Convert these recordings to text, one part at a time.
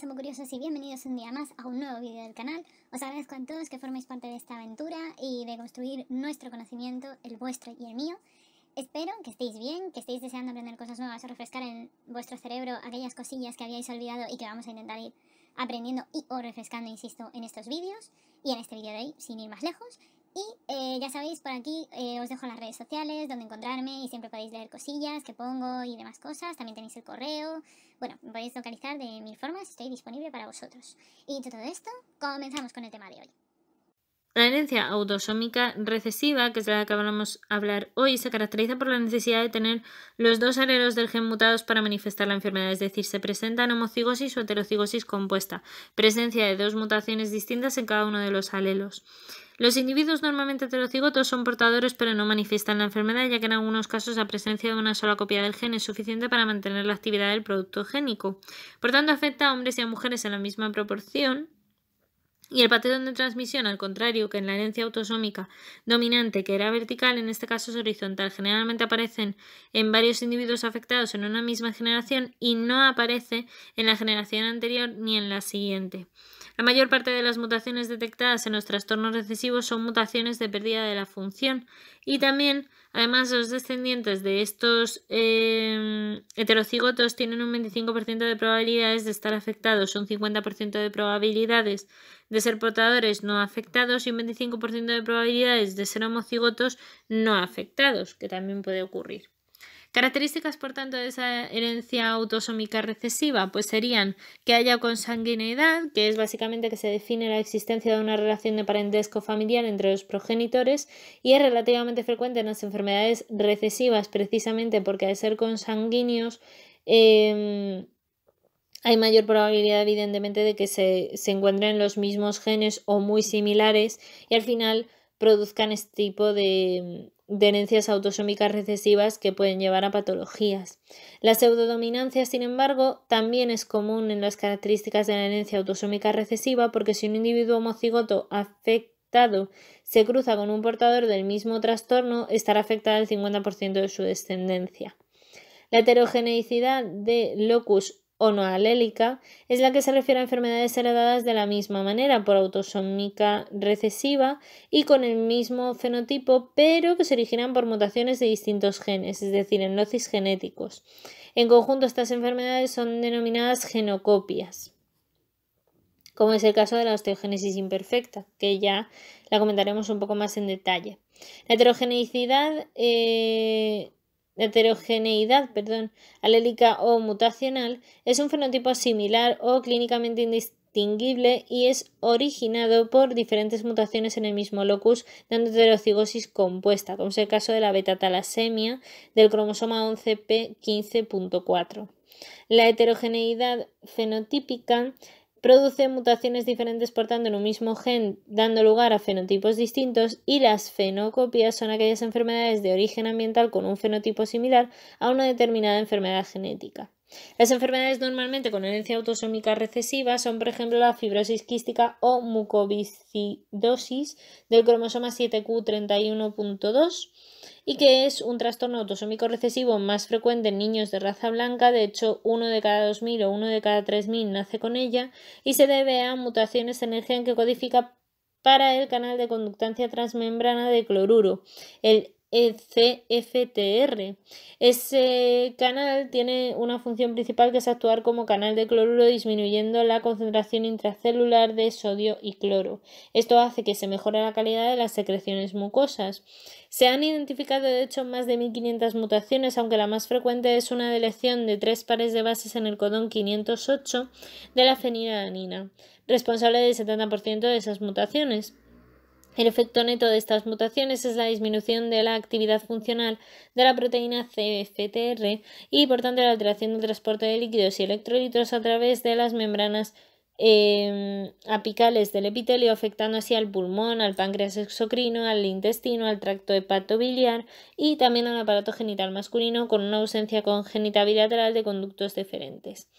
Somos curiosos y bienvenidos un día más a un nuevo vídeo del canal. Os agradezco a todos que forméis parte de esta aventura y de construir nuestro conocimiento, el vuestro y el mío. Espero que estéis bien, que estéis deseando aprender cosas nuevas o refrescar en vuestro cerebro aquellas cosillas que habíais olvidado y que vamos a intentar ir aprendiendo y o refrescando, insisto, en estos vídeos y en este vídeo de hoy, sin ir más lejos. Y eh, ya sabéis, por aquí eh, os dejo las redes sociales, donde encontrarme y siempre podéis leer cosillas que pongo y demás cosas. También tenéis el correo. Bueno, podéis localizar de mil formas, estoy disponible para vosotros. Y dicho todo esto, comenzamos con el tema de hoy. La herencia autosómica recesiva, que es la que vamos a hablar hoy, se caracteriza por la necesidad de tener los dos alelos del gen mutados para manifestar la enfermedad, es decir, se presentan homocigosis o heterocigosis compuesta, presencia de dos mutaciones distintas en cada uno de los alelos. Los individuos normalmente heterocigotos son portadores pero no manifiestan la enfermedad, ya que en algunos casos la presencia de una sola copia del gen es suficiente para mantener la actividad del producto génico. Por tanto, afecta a hombres y a mujeres en la misma proporción, y el patrón de transmisión, al contrario que en la herencia autosómica dominante, que era vertical, en este caso es horizontal. Generalmente aparecen en varios individuos afectados en una misma generación y no aparece en la generación anterior ni en la siguiente. La mayor parte de las mutaciones detectadas en los trastornos recesivos son mutaciones de pérdida de la función y también, además, los descendientes de estos eh, heterocigotos tienen un 25% de probabilidades de estar afectados, un 50% de probabilidades de ser portadores no afectados y un 25% de probabilidades de ser homocigotos no afectados, que también puede ocurrir. Características, por tanto, de esa herencia autosómica recesiva, pues serían que haya consanguineidad, que es básicamente que se define la existencia de una relación de parentesco familiar entre los progenitores y es relativamente frecuente en las enfermedades recesivas, precisamente porque al ser consanguíneos em, hay mayor probabilidad, evidentemente, de que se, se encuentren los mismos genes o muy similares y al final produzcan este tipo de, de herencias autosómicas recesivas que pueden llevar a patologías. La pseudodominancia, sin embargo, también es común en las características de la herencia autosómica recesiva porque si un individuo homocigoto afectado se cruza con un portador del mismo trastorno, estará afectada el 50% de su descendencia. La heterogeneicidad de locus o no alélica es la que se refiere a enfermedades heredadas de la misma manera por autosómica recesiva y con el mismo fenotipo, pero que se originan por mutaciones de distintos genes, es decir, en losis genéticos. En conjunto, estas enfermedades son denominadas genocopias, como es el caso de la osteogénesis imperfecta, que ya la comentaremos un poco más en detalle. La heterogeneicidad... Eh, heterogeneidad perdón, alélica o mutacional es un fenotipo similar o clínicamente indistinguible y es originado por diferentes mutaciones en el mismo locus, dando heterocigosis compuesta, como es el caso de la beta-talasemia del cromosoma 11p15.4. La heterogeneidad fenotípica produce mutaciones diferentes portando en un mismo gen, dando lugar a fenotipos distintos, y las fenocopias son aquellas enfermedades de origen ambiental con un fenotipo similar a una determinada enfermedad genética. Las enfermedades normalmente con herencia autosómica recesiva son, por ejemplo, la fibrosis quística o mucoviscidosis del cromosoma 7q31.2 y que es un trastorno autosómico recesivo más frecuente en niños de raza blanca, de hecho uno de cada 2.000 o uno de cada 3.000 nace con ella y se debe a mutaciones en el gen que codifica para el canal de conductancia transmembrana de cloruro, el e CFTR. Ese canal tiene una función principal que es actuar como canal de cloruro disminuyendo la concentración intracelular de sodio y cloro. Esto hace que se mejore la calidad de las secreciones mucosas. Se han identificado de hecho más de 1500 mutaciones, aunque la más frecuente es una delección de tres pares de bases en el codón 508 de la fenilalanina, responsable del 70% de esas mutaciones. El efecto neto de estas mutaciones es la disminución de la actividad funcional de la proteína CFTR y por tanto la alteración del transporte de líquidos y electrolitos a través de las membranas Em, apicales del epitelio, afectando así al pulmón, al páncreas exocrino, al intestino, al tracto biliar y también al aparato genital masculino con una ausencia congénita bilateral de conductos deferentes.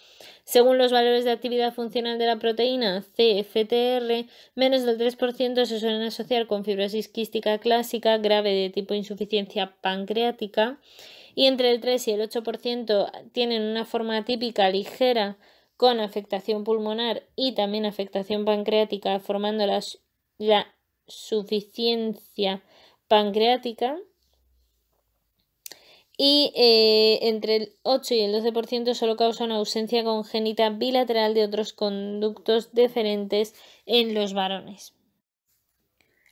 Según los valores de actividad funcional de la proteína CFTR, menos del 3% se suelen asociar con fibrosis quística clásica grave de tipo insuficiencia pancreática y entre el 3 y el 8% tienen una forma típica ligera con afectación pulmonar y también afectación pancreática, formando la, suficiencia pancreática. Y eh, entre el 8 y el 12% solo causa una ausencia congénita bilateral de otros conductos deferentes en los varones.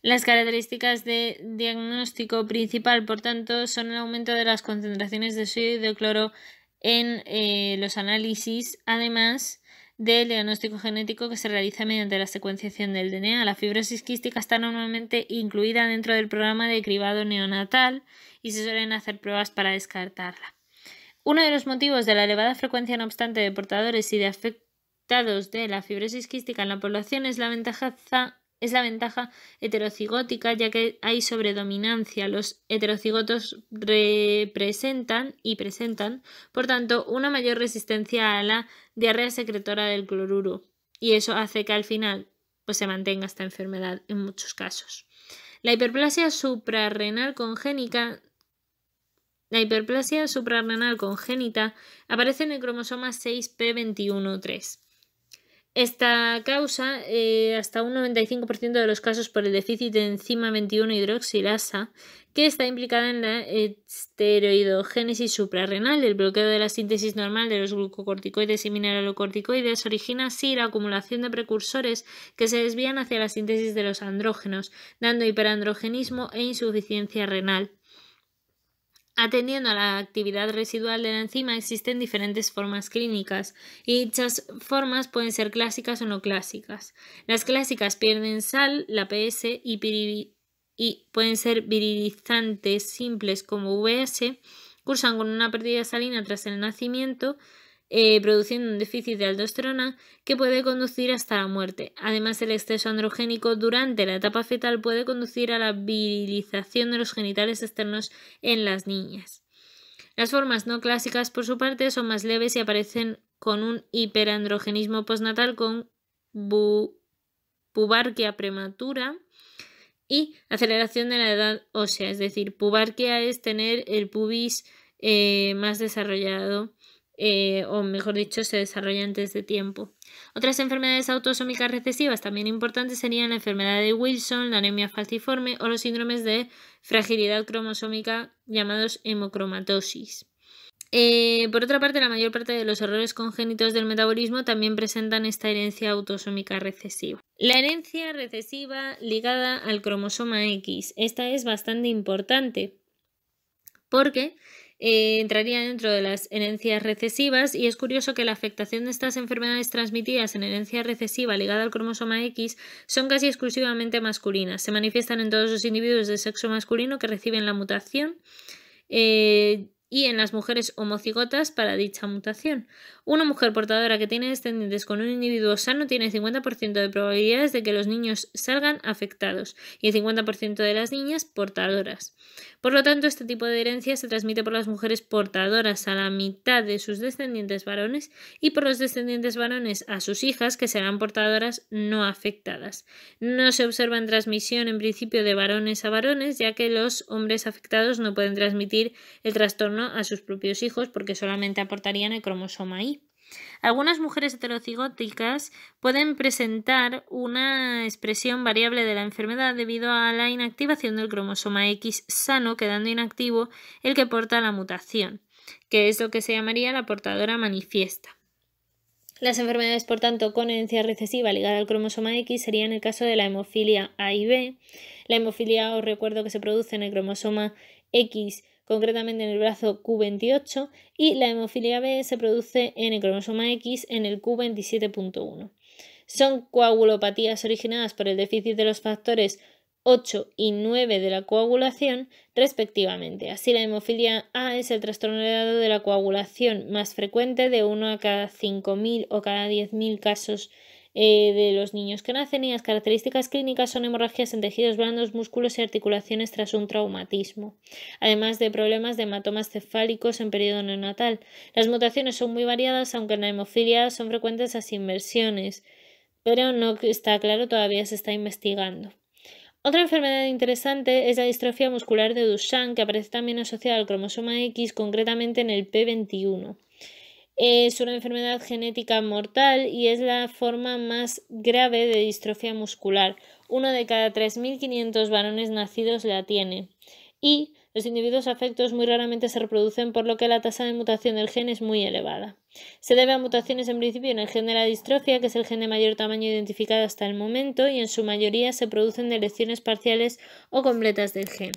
Las características de diagnóstico principal, por tanto, son el aumento de las concentraciones de sodio y de cloro en eh, los análisis, además del diagnóstico genético que se realiza mediante la secuenciación del DNA. La fibrosis quística está normalmente incluida dentro del programa de cribado neonatal y se suelen hacer pruebas para descartarla. Uno de los motivos de la elevada frecuencia, no obstante, de portadores y de afectados de la fibrosis quística en la población es la ventaja es la ventaja heterocigótica ya que hay sobredominancia. Los heterocigotos representan y presentan, por tanto, una mayor resistencia a la diarrea secretora del cloruro y eso hace que al final pues, se mantenga esta enfermedad en muchos casos. La hiperplasia suprarrenal la hiperplasia suprarrenal congénita aparece en el cromosoma 6p21.3. Esta causa eh, hasta un 95% de los casos por el déficit de enzima 21 hidroxilasa, que está implicada en la esteroidogénesis suprarrenal. El bloqueo de la síntesis normal de los glucocorticoides y mineralocorticoides origina así la acumulación de precursores que se desvían hacia la síntesis de los andrógenos, dando hiperandrogenismo e insuficiencia renal. Atendiendo a la actividad residual de la enzima existen diferentes formas clínicas y dichas formas pueden ser clásicas o no clásicas. Las clásicas pierden sal, la PS y, y pueden ser virilizantes simples como VS, cursan con una pérdida salina tras el nacimiento, eh, produciendo un déficit de aldosterona que puede conducir hasta la muerte. Además, el exceso androgénico durante la etapa fetal puede conducir a la virilización de los genitales externos en las niñas. Las formas no clásicas, por su parte, son más leves y aparecen con un hiperandrogenismo postnatal con pubarquia prematura y aceleración de la edad ósea, es decir, pubarquia es tener el pubis eh, más desarrollado eh, o mejor dicho, se desarrolla antes de tiempo. Otras enfermedades autosómicas recesivas también importantes serían la enfermedad de Wilson, la anemia falciforme o los síndromes de fragilidad cromosómica llamados hemocromatosis. Eh, por otra parte, la mayor parte de los errores congénitos del metabolismo también presentan esta herencia autosómica recesiva. La herencia recesiva ligada al cromosoma X. Esta es bastante importante porque eh, entraría dentro de las herencias recesivas y es curioso que la afectación de estas enfermedades transmitidas en herencia recesiva ligada al cromosoma X son casi exclusivamente masculinas. Se manifiestan en todos los individuos de sexo masculino que reciben la mutación. Eh, y en las mujeres homocigotas para dicha mutación. Una mujer portadora que tiene descendientes con un individuo sano tiene 50% de probabilidades de que los niños salgan afectados y el 50% de las niñas portadoras. Por lo tanto, este tipo de herencia se transmite por las mujeres portadoras a la mitad de sus descendientes varones y por los descendientes varones a sus hijas que serán portadoras no afectadas. No se observa en transmisión en principio de varones a varones ya que los hombres afectados no pueden transmitir el trastorno a sus propios hijos porque solamente aportarían el cromosoma Y. Algunas mujeres heterocigóticas pueden presentar una expresión variable de la enfermedad debido a la inactivación del cromosoma X sano, quedando inactivo el que porta la mutación, que es lo que se llamaría la portadora manifiesta. Las enfermedades, por tanto, con herencia recesiva ligada al cromosoma X serían el caso de la hemofilia A y B. La hemofilia os recuerdo que se produce en el cromosoma X concretamente en el brazo Q28, y la hemofilia B se produce en el cromosoma X en el Q27.1. Son coagulopatías originadas por el déficit de los factores 8 y 9 de la coagulación, respectivamente. Así, la hemofilia A es el trastorno heredado de la coagulación más frecuente de 1 a cada 5.000 o cada 10.000 casos eh, de los niños que nacen y las características clínicas son hemorragias en tejidos blandos, músculos y articulaciones tras un traumatismo, además de problemas de hematomas cefálicos en periodo neonatal. Las mutaciones son muy variadas, aunque en la hemofilia son frecuentes las inversiones, pero no está claro, todavía se está investigando. Otra enfermedad interesante es la distrofia muscular de Duchenne, que aparece también asociada al cromosoma X, concretamente en el P21. Eh, es una enfermedad genética mortal y es la forma más grave de distrofia muscular. Uno de cada 3.500 varones nacidos la tiene. Y los individuos afectos muy raramente se reproducen, por lo que la tasa de mutación del gen es muy elevada. Se debe a mutaciones en principio en el gen de la distrofia, que es el gen de mayor tamaño identificado hasta el momento, y en su mayoría se producen de parciales o completas del gen.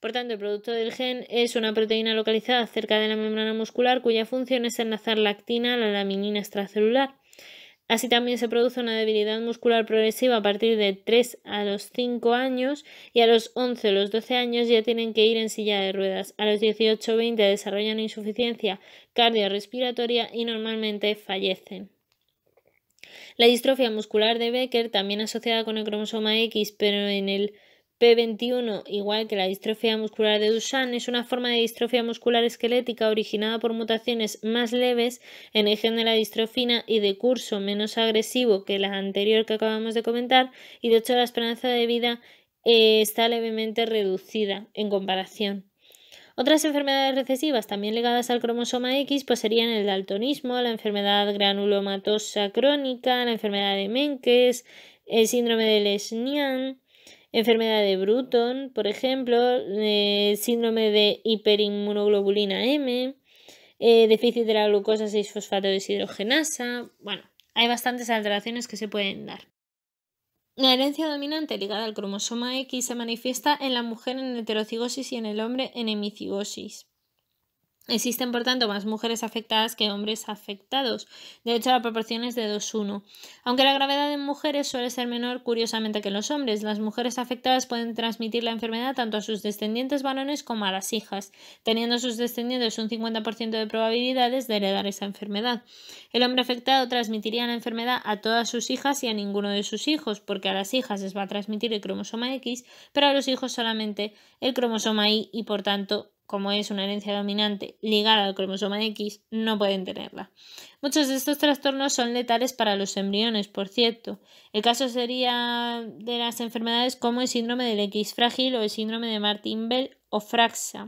Por tanto, el producto del gen es una proteína localizada cerca de la membrana muscular cuya función es enlazar la actina a la laminina extracelular. Así también se produce una debilidad muscular progresiva a partir de 3 a los 5 años y a los 11 o los 12 años ya tienen que ir en silla de ruedas. A los 18 o 20 desarrollan insuficiencia cardiorrespiratoria y normalmente fallecen. La distrofia muscular de Becker, también asociada con el cromosoma X, pero en el P21, igual que la distrofia muscular de Duchenne, es una forma de distrofia muscular esquelética originada por mutaciones más leves en el gen de la distrofina y de curso menos agresivo que la anterior que acabamos de comentar, y de hecho la esperanza de vida eh, está levemente reducida en comparación. Otras enfermedades recesivas también ligadas al cromosoma X pues serían el daltonismo, la enfermedad granulomatosa crónica, la enfermedad de Menkes, el síndrome de Lesnian, enfermedad de Bruton, por ejemplo, eh, síndrome de hiperinmunoglobulina M, eh, déficit de la glucosa 6-fosfato deshidrogenasa. Bueno, hay bastantes alteraciones que se pueden dar. La herencia dominante ligada al cromosoma X se manifiesta en la mujer en heterocigosis y en el hombre en hemicigosis. Existen, por tanto, más mujeres afectadas que hombres afectados. De hecho, la proporción es de 2-1. Aunque la gravedad en mujeres suele ser menor, curiosamente, que en los hombres, las mujeres afectadas pueden transmitir la enfermedad tanto a sus descendientes varones como a las hijas, teniendo sus descendientes un 50% de probabilidades de heredar esa enfermedad. El hombre afectado transmitiría la enfermedad a todas sus hijas y a ninguno de sus hijos, porque a las hijas les va a transmitir el cromosoma X, pero a los hijos solamente el cromosoma Y y, por tanto, como es una herencia dominante ligada al cromosoma X, no pueden tenerla. Muchos de estos trastornos son letales para los embriones, por cierto. El caso sería de las enfermedades como el síndrome del X frágil o el síndrome de Martin Bell o fraxa,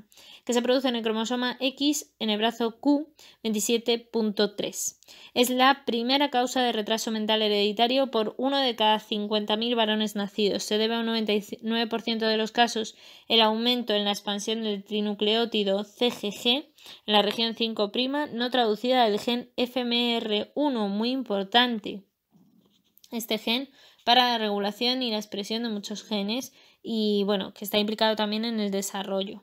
que se produce en el cromosoma X en el brazo Q27.3. Es la primera causa de retraso mental hereditario por uno de cada 50.000 varones nacidos. Se debe a un 99% de los casos el aumento en la expansión del trinucleótido CGG en la región 5' no traducida del gen FMR1, muy importante. Este gen para la regulación y la expresión de muchos genes y bueno, que está implicado también en el desarrollo.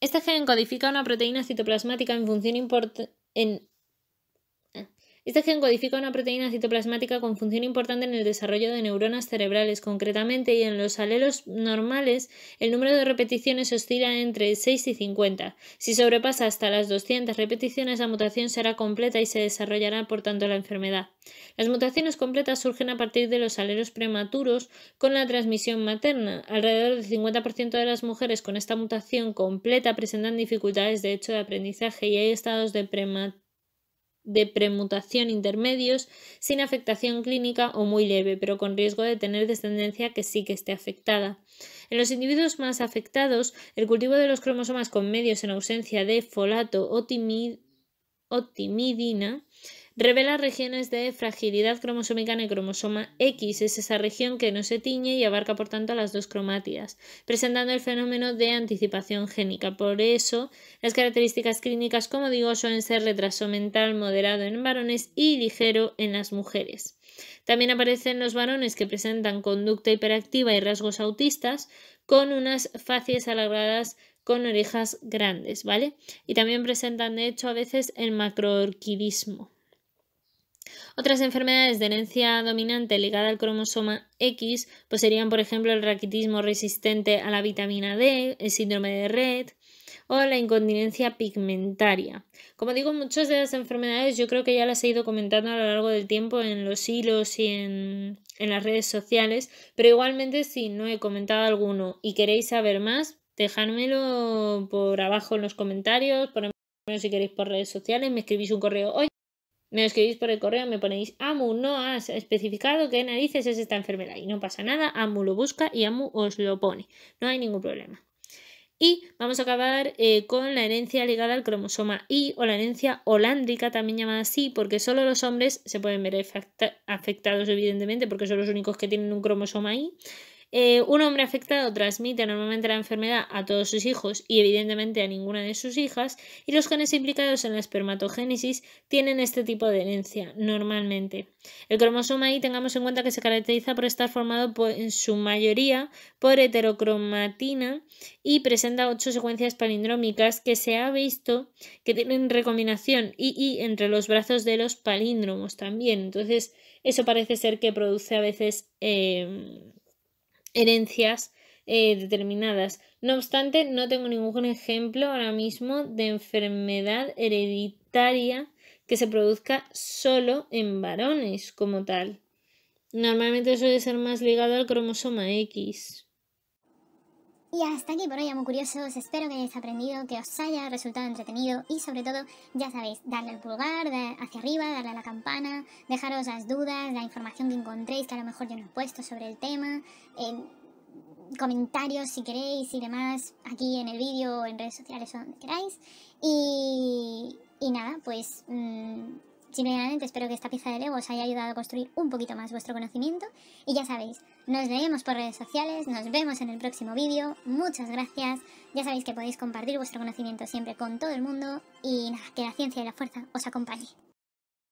Este gen codifica una proteína citoplasmática en función, en este gen codifica una proteína citoplasmática con función importante en el desarrollo de neuronas cerebrales. Concretamente, y en los alelos normales, el número de repeticiones oscila entre 6 y 50. Si sobrepasa hasta las 200 repeticiones, la mutación será completa y se desarrollará, por tanto, la enfermedad. Las mutaciones completas surgen a partir de los alelos prematuros con la transmisión materna. Alrededor del 50% de las mujeres con esta mutación completa presentan dificultades de hecho de aprendizaje y hay estados de prematuridad de premutación intermedios sin afectación clínica o muy leve, pero con riesgo de tener descendencia que sí que esté afectada. En los individuos más afectados, el cultivo de los cromosomas con medios en ausencia de folato o, timidina Revela regiones de fragilidad cromosómica en el cromosoma X, es esa región que no se tiñe y abarca por tanto las dos cromátidas, presentando el fenómeno de anticipación génica. Por eso, las características clínicas, como digo, suelen ser retraso mental moderado en varones y ligero en las mujeres. También aparecen los varones que presentan conducta hiperactiva y rasgos autistas con unas facies alargadas con orejas grandes, ¿vale? Y también presentan de hecho a veces el macroorquidismo. Otras enfermedades de herencia dominante ligada al cromosoma X pues serían, por ejemplo, el raquitismo resistente a la vitamina D, el síndrome de Red o la incontinencia pigmentaria. Como digo, muchas de las enfermedades yo creo que ya las he ido comentando a lo largo del tiempo en los hilos y en, las redes sociales, pero igualmente si no he comentado alguno y queréis saber más, dejármelo por abajo en los comentarios, por ejemplo, si queréis por redes sociales, me escribís un correo. hoy. Me escribís por el correo, me ponéis, Amu, no has especificado qué narices es esta enfermedad. Y no pasa nada, Amu lo busca y Amu os lo pone. No hay ningún problema. Y vamos a acabar eh, con la herencia ligada al cromosoma I o la herencia holándrica, también llamada así, porque solo los hombres se pueden ver afectados, evidentemente, porque son los únicos que tienen un cromosoma I. Eh, un hombre afectado transmite normalmente la enfermedad a todos sus hijos y evidentemente a ninguna de sus hijas, y los genes implicados en la espermatogénesis tienen este tipo de herencia, normalmente. El cromosoma I tengamos en cuenta que se caracteriza por estar formado en su mayoría por heterocromatina y presenta ocho secuencias palindrómicas que se ha visto que tienen recombinación y entre los brazos de los palíndromos también. Entonces, eso parece ser que produce a veces... Em, herencias eh, determinadas. No obstante, no tengo ningún ejemplo ahora mismo de enfermedad hereditaria que se produzca solo en varones como tal. Normalmente suele ser más ligado al cromosoma X. Y hasta aquí por hoy, amo curiosos. Espero que hayáis aprendido, que os haya resultado entretenido y sobre todo, ya sabéis, darle al pulgar hacia arriba, darle a la campana, dejaros las dudas, la información que encontréis que a lo mejor yo no he puesto sobre el tema. comentarios si queréis y demás aquí en el vídeo o en redes sociales o donde queráis. Y, nada, pues mm, Sinceramente espero que esta pieza de Lego os haya ayudado a construir un poquito más vuestro conocimiento y ya sabéis, nos leemos por redes sociales, nos vemos en el próximo vídeo, muchas gracias, ya sabéis que podéis compartir vuestro conocimiento siempre con todo el mundo y nada, que la ciencia y la fuerza os acompañe.